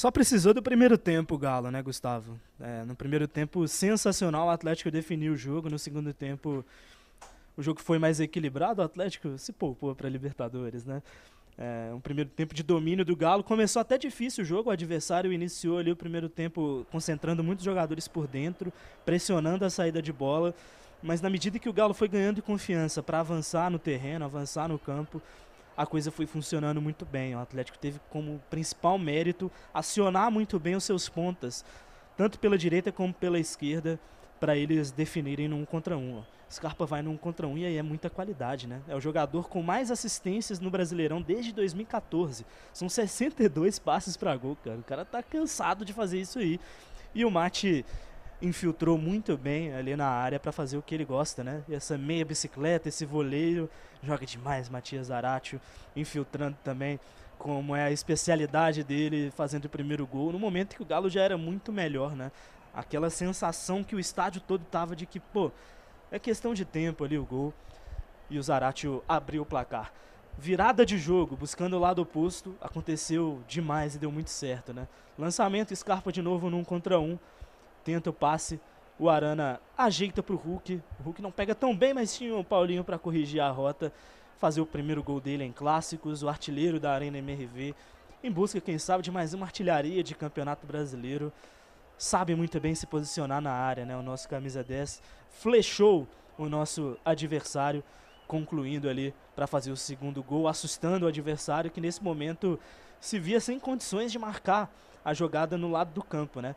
Só precisou do primeiro tempo o Galo, né, Gustavo? É, no primeiro tempo, sensacional, o Atlético definiu o jogo. No segundo tempo, o jogo foi mais equilibrado, o Atlético se poupou para Libertadores, né? É, um primeiro tempo de domínio do Galo. Começou até difícil o jogo, o adversário iniciou ali o primeiro tempo concentrando muitos jogadores por dentro, pressionando a saída de bola. Mas na medida que o Galo foi ganhando confiança para avançar no terreno, avançar no campo, a coisa foi funcionando muito bem. O Atlético teve como principal mérito acionar muito bem os seus pontas, tanto pela direita como pela esquerda, para eles definirem num contra um. Scarpa vai num contra um e aí é muita qualidade, né? É o jogador com mais assistências no Brasileirão desde 2014. São 62 passes para gol, cara. O cara tá cansado de fazer isso aí. E o Mate infiltrou muito bem ali na área para fazer o que ele gosta, né? E essa meia bicicleta, esse voleio, joga demais Matias Aratio, infiltrando também, como é a especialidade dele, fazendo o primeiro gol, no momento que o Galo já era muito melhor, né? Aquela sensação que o estádio todo tava de que, pô, é questão de tempo ali o gol. E o Zaratio abriu o placar. Virada de jogo, buscando o lado oposto, aconteceu demais e deu muito certo, né? Lançamento, Scarpa de novo num contra um tenta o passe, o Arana ajeita para o Hulk. O Hulk não pega tão bem, mas tinha o Paulinho para corrigir a rota, fazer o primeiro gol dele em clássicos, o artilheiro da Arena MRV, em busca, quem sabe, de mais uma artilharia de campeonato brasileiro. Sabe muito bem se posicionar na área, né? O nosso camisa 10 flechou o nosso adversário, concluindo ali para fazer o segundo gol, assustando o adversário que nesse momento se via sem condições de marcar a jogada no lado do campo, né?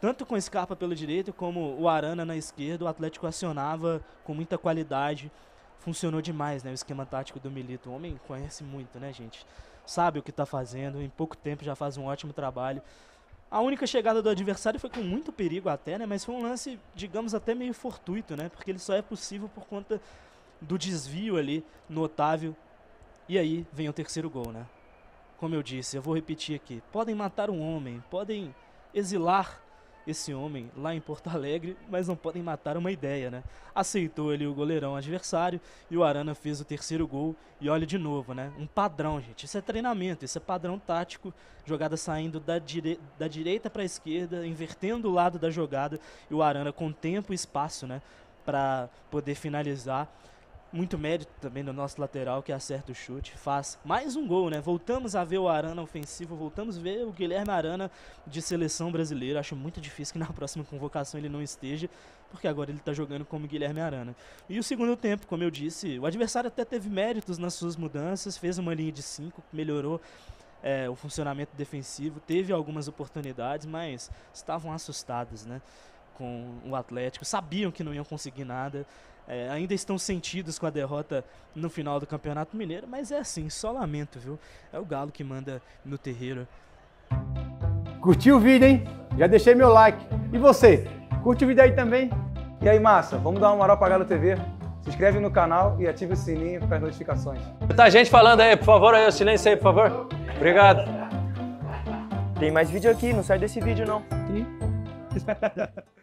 tanto com o Scarpa pela direita como o Arana na esquerda, o Atlético acionava com muita qualidade. Funcionou demais, né? O esquema tático do Milito. O homem conhece muito, né, gente? Sabe o que está fazendo, em pouco tempo já faz um ótimo trabalho. A única chegada do adversário foi com muito perigo até, né? Mas foi um lance, digamos, até meio fortuito, né? Porque ele só é possível por conta do desvio ali no Otávio. E aí vem o terceiro gol, né? Como eu disse, eu vou repetir aqui. Podem matar um homem, podem exilar esse homem lá em Porto Alegre, mas não podem matar uma ideia, né? Aceitou ele o goleirão adversário e o Arana fez o terceiro gol. E olha de novo, né? Um padrão, gente. Isso é treinamento, isso é padrão tático. Jogada saindo da, dire... da direita para a esquerda, invertendo o lado da jogada e o Arana com tempo e espaço, né? Para poder finalizar. Muito mérito também do nosso lateral que acerta o chute, faz mais um gol, né? Voltamos a ver o Arana ofensivo, voltamos a ver o Guilherme Arana de seleção brasileira. Acho muito difícil que na próxima convocação ele não esteja, porque agora ele está jogando como Guilherme Arana. E o segundo tempo, como eu disse, o adversário até teve méritos nas suas mudanças, fez uma linha de 5, melhorou é, o funcionamento defensivo, teve algumas oportunidades, mas estavam assustados né, com o Atlético, sabiam que não iam conseguir nada é, ainda estão sentidos com a derrota no final do Campeonato Mineiro, mas é assim, só lamento, viu? É o Galo que manda no terreiro. Curtiu o vídeo, hein? Já deixei meu like. E você, curte o vídeo aí também? E aí, massa, vamos dar uma moral pra Galo TV? Se inscreve no canal e ative o sininho para as notificações. Tá gente falando aí, por favor, aí o silêncio aí, por favor. Obrigado. Tem mais vídeo aqui, não sai desse vídeo não. Sim.